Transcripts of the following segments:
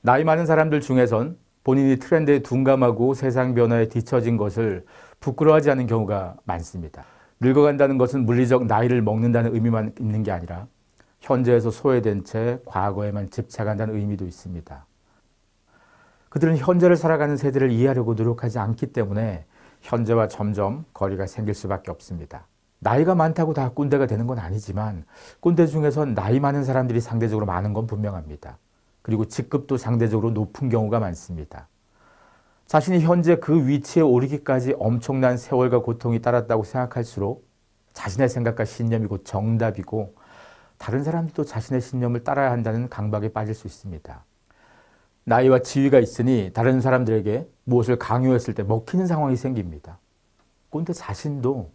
나이 많은 사람들 중에선 본인이 트렌드에 둔감하고 세상 변화에 뒤처진 것을 부끄러워하지 않는 경우가 많습니다. 늙어간다는 것은 물리적 나이를 먹는다는 의미만 있는 게 아니라 현재에서 소외된 채 과거에만 집착한다는 의미도 있습니다. 그들은 현재를 살아가는 세대를 이해하려고 노력하지 않기 때문에 현재와 점점 거리가 생길 수밖에 없습니다. 나이가 많다고 다 꼰대가 되는 건 아니지만 꼰대 중에선 나이 많은 사람들이 상대적으로 많은 건 분명합니다. 그리고 직급도 상대적으로 높은 경우가 많습니다. 자신이 현재 그 위치에 오르기까지 엄청난 세월과 고통이 따랐다고 생각할수록 자신의 생각과 신념이 곧 정답이고 다른 사람도 자신의 신념을 따라야 한다는 강박에 빠질 수 있습니다. 나이와 지위가 있으니 다른 사람들에게 무엇을 강요했을 때 먹히는 상황이 생깁니다. 꼰대 자신도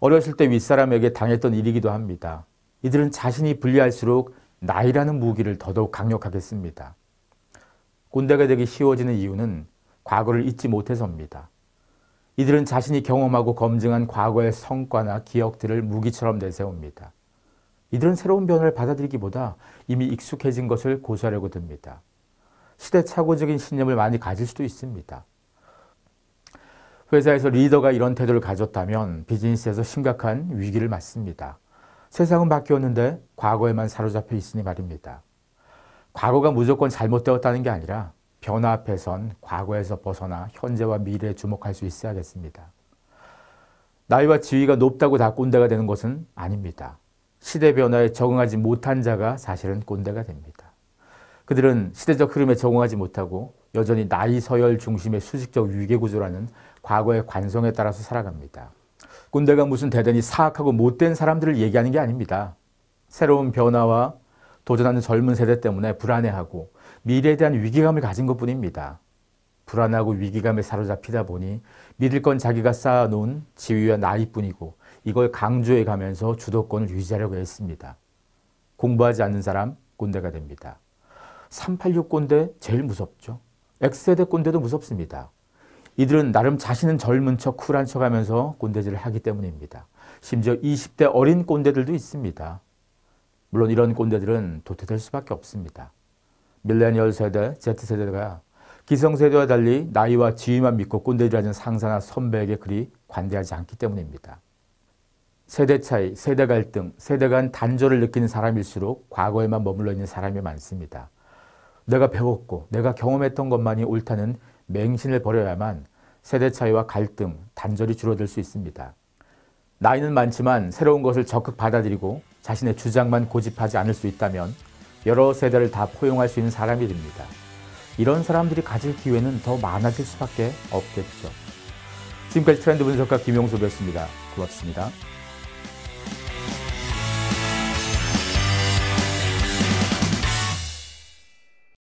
어렸을 때 윗사람에게 당했던 일이기도 합니다. 이들은 자신이 불리할수록 나이라는 무기를 더더욱 강력하게 씁니다. 꼰대가 되기 쉬워지는 이유는 과거를 잊지 못해서입니다. 이들은 자신이 경험하고 검증한 과거의 성과나 기억들을 무기처럼 내세웁니다. 이들은 새로운 변화를 받아들이기보다 이미 익숙해진 것을 고수하려고 듭니다. 시대착오적인 신념을 많이 가질 수도 있습니다. 회사에서 리더가 이런 태도를 가졌다면 비즈니스에서 심각한 위기를 맞습니다. 세상은 바뀌었는데 과거에만 사로잡혀 있으니 말입니다. 과거가 무조건 잘못되었다는 게 아니라 변화 앞에선 과거에서 벗어나 현재와 미래에 주목할 수 있어야겠습니다. 나이와 지위가 높다고 다 꼰대가 되는 것은 아닙니다. 시대 변화에 적응하지 못한 자가 사실은 꼰대가 됩니다. 그들은 시대적 흐름에 적응하지 못하고 여전히 나이 서열 중심의 수직적 위계구조라는 과거의 관성에 따라서 살아갑니다. 군대가 무슨 대단히 사악하고 못된 사람들을 얘기하는 게 아닙니다. 새로운 변화와 도전하는 젊은 세대 때문에 불안해하고 미래에 대한 위기감을 가진 것 뿐입니다. 불안하고 위기감에 사로잡히다 보니 믿을 건 자기가 쌓아놓은 지위와 나이뿐이고 이걸 강조해 가면서 주도권을 유지하려고 했습니다. 공부하지 않는 사람 꼰대가 됩니다. 386 꼰대 제일 무섭죠. X세대 꼰대도 무섭습니다. 이들은 나름 자신은 젊은 척 쿨한 척 하면서 꼰대질을 하기 때문입니다. 심지어 20대 어린 꼰대들도 있습니다. 물론 이런 꼰대들은 도태될 수밖에 없습니다. 밀레니얼 세대, Z세대가 기성세대와 달리 나이와 지위만 믿고 꼰대질하는 상사나 선배에게 그리 관대하지 않기 때문입니다. 세대 차이, 세대 갈등, 세대 간 단절을 느끼는 사람일수록 과거에만 머물러 있는 사람이 많습니다. 내가 배웠고 내가 경험했던 것만이 옳다는 맹신을 버려야만 세대 차이와 갈등, 단절이 줄어들 수 있습니다. 나이는 많지만 새로운 것을 적극 받아들이고 자신의 주장만 고집하지 않을 수 있다면 여러 세대를 다 포용할 수 있는 사람이 됩니다. 이런 사람들이 가질 기회는 더 많아질 수밖에 없겠죠. 지금까지 트렌드 분석가 김용섭이었습니다. 고맙습니다.